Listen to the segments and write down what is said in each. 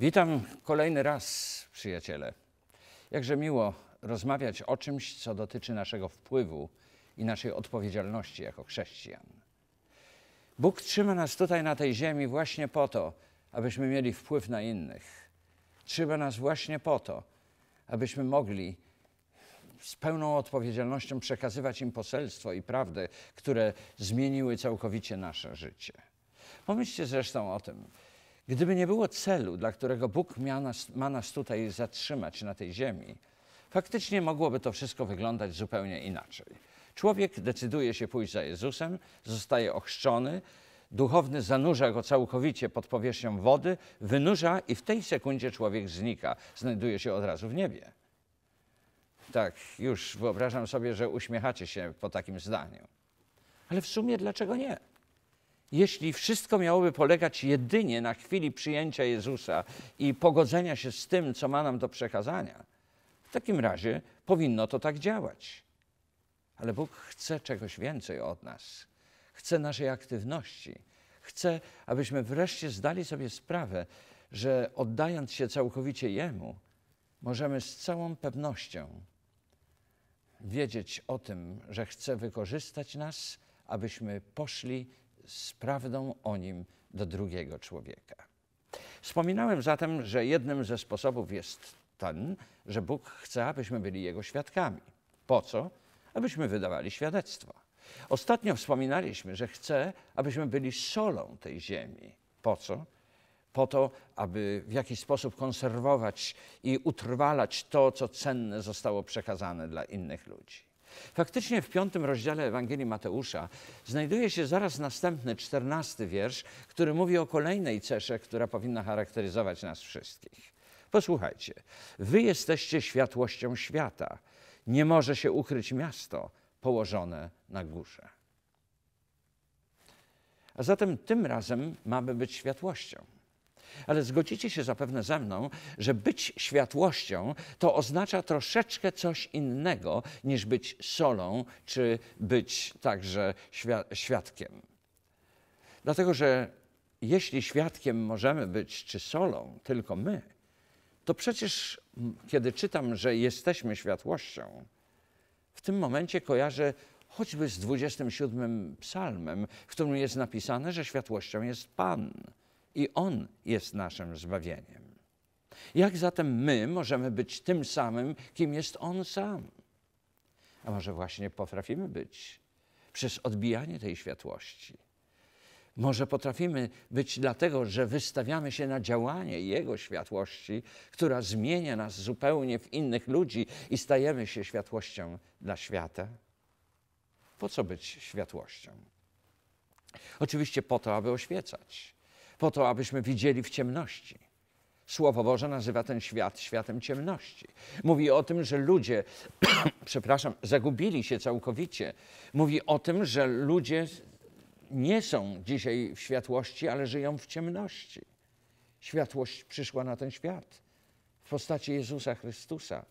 Witam kolejny raz, przyjaciele. Jakże miło rozmawiać o czymś, co dotyczy naszego wpływu i naszej odpowiedzialności jako chrześcijan. Bóg trzyma nas tutaj na tej ziemi właśnie po to, abyśmy mieli wpływ na innych. Trzyma nas właśnie po to, abyśmy mogli z pełną odpowiedzialnością przekazywać im poselstwo i prawdę, które zmieniły całkowicie nasze życie. Pomyślcie zresztą o tym, Gdyby nie było celu, dla którego Bóg nas, ma nas tutaj zatrzymać na tej ziemi, faktycznie mogłoby to wszystko wyglądać zupełnie inaczej. Człowiek decyduje się pójść za Jezusem, zostaje ochrzczony, duchowny zanurza go całkowicie pod powierzchnią wody, wynurza i w tej sekundzie człowiek znika, znajduje się od razu w niebie. Tak, już wyobrażam sobie, że uśmiechacie się po takim zdaniu. Ale w sumie dlaczego nie? Jeśli wszystko miałoby polegać jedynie na chwili przyjęcia Jezusa i pogodzenia się z tym, co ma nam do przekazania, w takim razie powinno to tak działać. Ale Bóg chce czegoś więcej od nas. Chce naszej aktywności. Chce, abyśmy wreszcie zdali sobie sprawę, że oddając się całkowicie Jemu, możemy z całą pewnością wiedzieć o tym, że chce wykorzystać nas, abyśmy poszli z prawdą o nim do drugiego człowieka. Wspominałem zatem, że jednym ze sposobów jest ten, że Bóg chce, abyśmy byli Jego świadkami. Po co? Abyśmy wydawali świadectwa. Ostatnio wspominaliśmy, że chce, abyśmy byli solą tej ziemi. Po co? Po to, aby w jakiś sposób konserwować i utrwalać to, co cenne zostało przekazane dla innych ludzi. Faktycznie w piątym rozdziale Ewangelii Mateusza znajduje się zaraz następny, czternasty wiersz, który mówi o kolejnej cesze, która powinna charakteryzować nas wszystkich. Posłuchajcie, wy jesteście światłością świata. Nie może się ukryć miasto położone na górze. A zatem tym razem mamy być światłością. Ale zgodzicie się zapewne ze mną, że być światłością to oznacza troszeczkę coś innego niż być solą czy być także świadkiem. Dlatego, że jeśli świadkiem możemy być czy solą tylko my, to przecież kiedy czytam, że jesteśmy światłością, w tym momencie kojarzę choćby z 27 psalmem, w którym jest napisane, że światłością jest Pan i On jest naszym zbawieniem. Jak zatem my możemy być tym samym, kim jest On sam? A może właśnie potrafimy być przez odbijanie tej światłości? Może potrafimy być dlatego, że wystawiamy się na działanie Jego światłości, która zmienia nas zupełnie w innych ludzi i stajemy się światłością dla świata? Po co być światłością? Oczywiście po to, aby oświecać po to, abyśmy widzieli w ciemności. Słowo Boże nazywa ten świat światem ciemności. Mówi o tym, że ludzie, przepraszam, zagubili się całkowicie. Mówi o tym, że ludzie nie są dzisiaj w światłości, ale żyją w ciemności. Światłość przyszła na ten świat w postaci Jezusa Chrystusa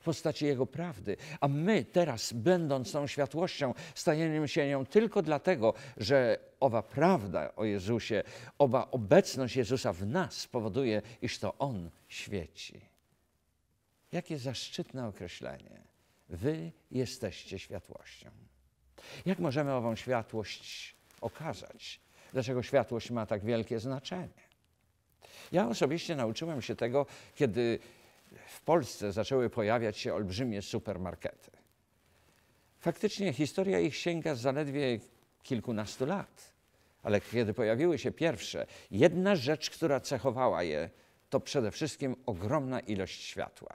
w postaci Jego prawdy. A my teraz, będąc tą światłością, stajemy się nią tylko dlatego, że owa prawda o Jezusie, owa obecność Jezusa w nas powoduje, iż to On świeci. Jakie zaszczytne określenie. Wy jesteście światłością. Jak możemy ową światłość okazać? Dlaczego światłość ma tak wielkie znaczenie? Ja osobiście nauczyłem się tego, kiedy w Polsce zaczęły pojawiać się olbrzymie supermarkety. Faktycznie historia ich sięga zaledwie kilkunastu lat ale kiedy pojawiły się pierwsze, jedna rzecz, która cechowała je, to przede wszystkim ogromna ilość światła.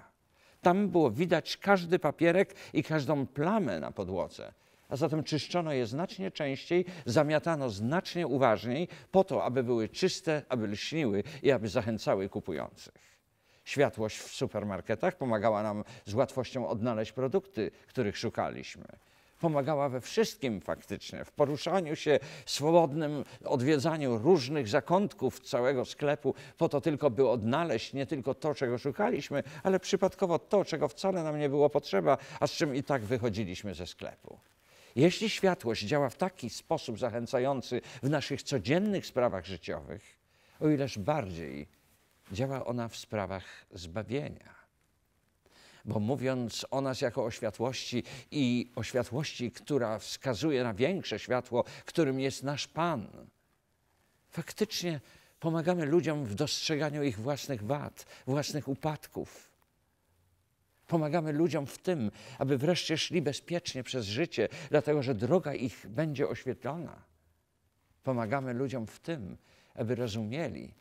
Tam było widać każdy papierek i każdą plamę na podłodze. A zatem czyszczono je znacznie częściej, zamiatano znacznie uważniej, po to, aby były czyste, aby lśniły i aby zachęcały kupujących. Światłość w supermarketach pomagała nam z łatwością odnaleźć produkty, których szukaliśmy pomagała we wszystkim faktycznie, w poruszaniu się swobodnym, odwiedzaniu różnych zakątków całego sklepu, po to tylko, by odnaleźć nie tylko to, czego szukaliśmy, ale przypadkowo to, czego wcale nam nie było potrzeba, a z czym i tak wychodziliśmy ze sklepu. Jeśli światłość działa w taki sposób zachęcający w naszych codziennych sprawach życiowych, o ileż bardziej działa ona w sprawach zbawienia bo mówiąc o nas jako o światłości i o światłości, która wskazuje na większe światło, którym jest nasz Pan, faktycznie pomagamy ludziom w dostrzeganiu ich własnych wad, własnych upadków. Pomagamy ludziom w tym, aby wreszcie szli bezpiecznie przez życie, dlatego że droga ich będzie oświetlona. Pomagamy ludziom w tym, aby rozumieli,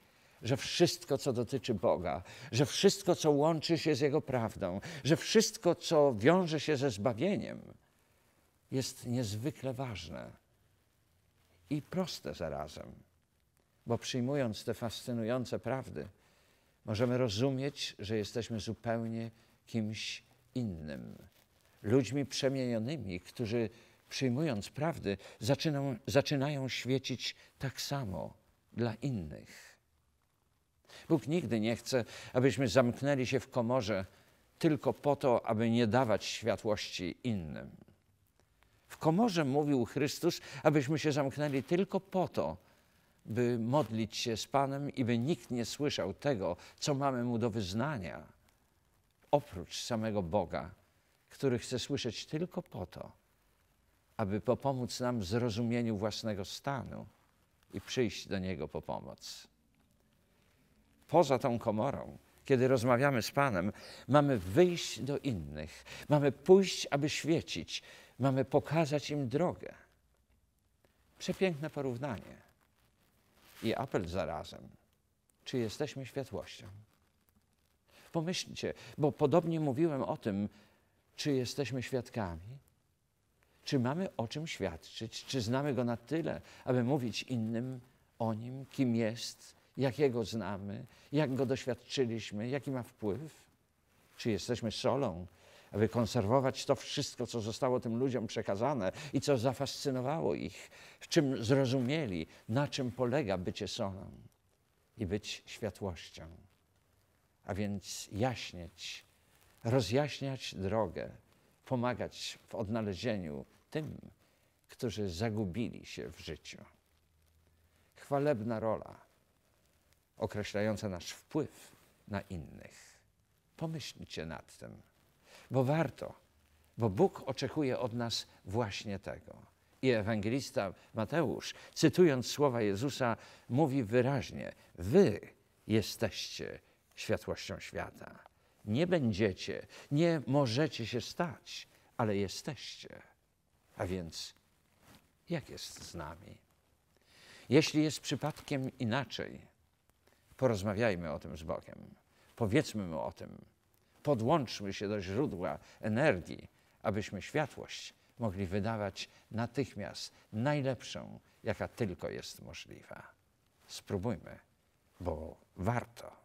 że wszystko, co dotyczy Boga, że wszystko, co łączy się z Jego prawdą, że wszystko, co wiąże się ze zbawieniem, jest niezwykle ważne i proste zarazem, bo przyjmując te fascynujące prawdy, możemy rozumieć, że jesteśmy zupełnie kimś innym, ludźmi przemienionymi, którzy przyjmując prawdy, zaczynają, zaczynają świecić tak samo dla innych. Bóg nigdy nie chce, abyśmy zamknęli się w komorze tylko po to, aby nie dawać światłości innym. W komorze mówił Chrystus, abyśmy się zamknęli tylko po to, by modlić się z Panem i by nikt nie słyszał tego, co mamy mu do wyznania, oprócz samego Boga, który chce słyszeć tylko po to, aby popomóc nam w zrozumieniu własnego stanu i przyjść do Niego po pomoc poza tą komorą, kiedy rozmawiamy z Panem, mamy wyjść do innych, mamy pójść, aby świecić, mamy pokazać im drogę. Przepiękne porównanie i apel zarazem. Czy jesteśmy światłością? Pomyślcie, bo podobnie mówiłem o tym, czy jesteśmy świadkami, czy mamy o czym świadczyć, czy znamy go na tyle, aby mówić innym o nim, kim jest, jakiego znamy, jak go doświadczyliśmy, jaki ma wpływ. Czy jesteśmy solą, aby konserwować to wszystko, co zostało tym ludziom przekazane i co zafascynowało ich, w czym zrozumieli, na czym polega bycie solą i być światłością, a więc jaśnieć, rozjaśniać drogę, pomagać w odnalezieniu tym, którzy zagubili się w życiu. Chwalebna rola określające nasz wpływ na innych. Pomyślcie nad tym, bo warto, bo Bóg oczekuje od nas właśnie tego. I ewangelista Mateusz, cytując słowa Jezusa, mówi wyraźnie: Wy jesteście światłością świata. Nie będziecie, nie możecie się stać, ale jesteście. A więc jak jest z nami? Jeśli jest przypadkiem inaczej, Porozmawiajmy o tym z Bogiem. Powiedzmy mu o tym. Podłączmy się do źródła energii, abyśmy światłość mogli wydawać natychmiast najlepszą, jaka tylko jest możliwa. Spróbujmy, bo warto.